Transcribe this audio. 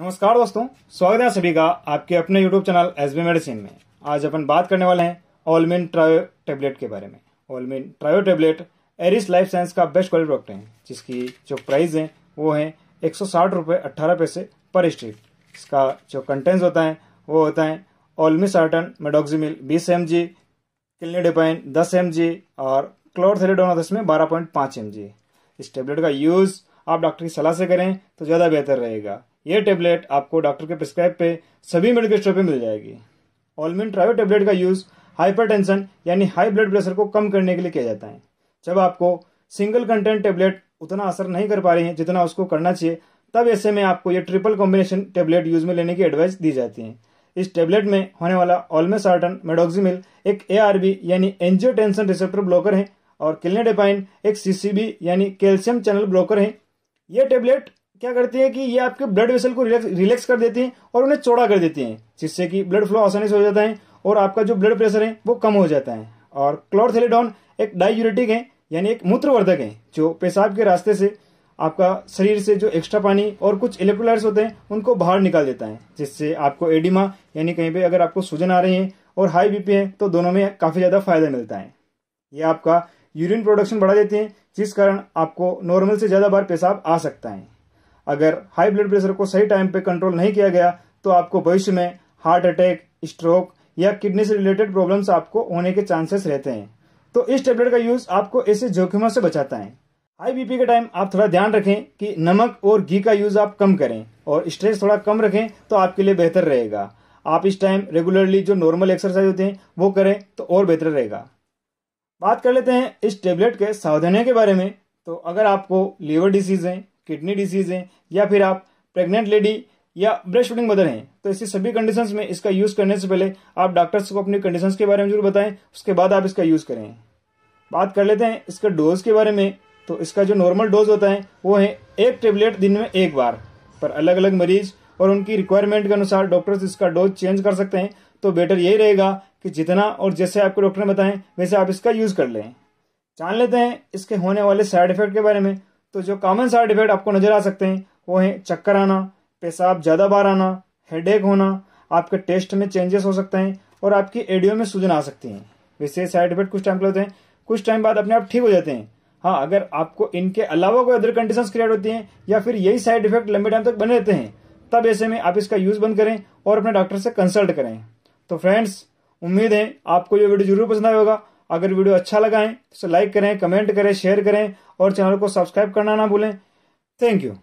नमस्कार दोस्तों स्वागत है सभी का आपके अपने YouTube channel S B medicine में आज अपन बात करने वाले हैं ओलमिन ट्रायो टेबलेट के बारे में Olmin Trio tablet Eris life science का बेस्ट क्वालिटी प्रोडक्ट है जिसकी जो प्राइस है वो है एक सौ साठ पैसे पर स्ट्रिप इसका जो कंटेंट्स होता है वो होता है ओलमी सार्टन मेडोक्सीमिल बीस एम जी क्लिनिडिपाइन दस एम जी और क्लोरथेलिडोन दस में बारह पॉइंट पाँच एम जी इस टेबलेट का यूज़ आप डॉक्टर की सलाह से करें तो ज़्यादा बेहतर रहेगा ये टेबलेट आपको डॉक्टर के प्रिस्क्राइब पे सभी मेडिकल स्टोर पे मिल जाएगी ऑलमिन ट्राइव टेबलेट का यूज हाइपर यानी हाई ब्लड प्रेशर को कम करने के लिए किया जाता है जब आपको सिंगल कंटेंट टेबलेट उतना असर नहीं कर पा रही है जितना उसको करना चाहिए तब ऐसे में आपको ये ट्रिपल कॉम्बिनेशन टेबलेट यूज में लेने की एडवाइस दी जाती है इस टेबलेट में होने वाला ऑलमेसार्टन मेडोक्सिमिल एक ए यानी टेंशन रिसेप्टर ब्लॉकर है और किलनेडेपाइन एक सीसीबी यानी कैल्शियम चैनल ब्लॉकर है यह टेबलेट क्या करते हैं कि ये आपके ब्लड वेसल को रिलैक्स कर देते हैं और उन्हें चौड़ा कर देते हैं जिससे कि ब्लड फ्लो आसानी से हो जाता है और आपका जो ब्लड प्रेशर है वो कम हो जाता है और क्लोरथेलेडॉन एक डायूरेटिक है यानी एक मूत्रवर्धक है जो पेशाब के रास्ते से आपका शरीर से जो एक्स्ट्रा पानी और कुछ इलेक्ट्रोलाइट्स होते हैं उनको बाहर निकाल देता है जिससे आपको एडिमा यानी कहीं पे अगर आपको सूजन आ रही है और हाई बीपी है तो दोनों में काफ़ी ज़्यादा फायदा मिलता है ये आपका यूरिन प्रोडक्शन बढ़ा देते हैं जिस कारण आपको नॉर्मल से ज़्यादा बार पेशाब आ सकता है अगर हाई ब्लड प्रेशर को सही टाइम पे कंट्रोल नहीं किया गया तो आपको भविष्य में हार्ट अटैक स्ट्रोक या किडनी से रिलेटेड प्रॉब्लम्स आपको होने के चांसेस रहते हैं तो इस टेबलेट का यूज आपको ऐसे जोखिमों से बचाता है हाई बीपी के टाइम आप थोड़ा ध्यान रखें कि नमक और घी का यूज आप कम करें और स्ट्रेस थोड़ा कम रखें तो आपके लिए बेहतर रहेगा आप इस टाइम रेगुलरली जो नॉर्मल एक्सरसाइज होते हैं वो करें तो और बेहतर रहेगा बात कर लेते हैं इस टेबलेट के सावधानियों के बारे में तो अगर आपको लीवर डिसीज है किडनी डिजीज है या फिर आप प्रेग्नेंट लेडी या ब्रेस्ट फीडिंग मदर हैं तो ऐसी सभी कंडीशन में इसका यूज करने से पहले आप डॉक्टर्स को अपनी कंडीशन के बारे में जरूर बताएं उसके बाद आप इसका यूज करें बात कर लेते हैं इसके डोज के बारे में तो इसका जो नॉर्मल डोज होता है वो है एक टेबलेट दिन में एक बार पर अलग अलग मरीज और उनकी रिक्वायरमेंट के अनुसार डॉक्टर्स इसका डोज चेंज कर सकते हैं तो बेटर यही रहेगा कि जितना और जैसे आपको डॉक्टर ने बताएं वैसे आप इसका यूज कर लें जान लेते हैं इसके होने वाले साइड इफेक्ट के बारे में तो जो कॉमन साइड इफेक्ट आपको नजर आ सकते हैं वो है चक्कर आना पेशाब ज़्यादा बार आना हेडेक होना आपके टेस्ट में चेंजेस हो सकते हैं और आपकी एडियो में सूजन आ सकती है वैसे साइड इफेक्ट कुछ टाइम के होते हैं कुछ टाइम बाद अपने आप ठीक हो जाते हैं हाँ अगर आपको इनके अलावा कोई अदर कंडीशन क्रिएट होती हैं या फिर यही साइड इफेक्ट लंबे टाइम तक बने रहते हैं तब ऐसे में आप इसका यूज बंद करें और अपने डॉक्टर से कंसल्ट करें तो फ्रेंड्स उम्मीद है आपको ये वीडियो जरूर पसंद आएगा होगा अगर वीडियो अच्छा लगा है तो लाइक करें कमेंट करें शेयर करें और चैनल को सब्सक्राइब करना ना भूलें थैंक यू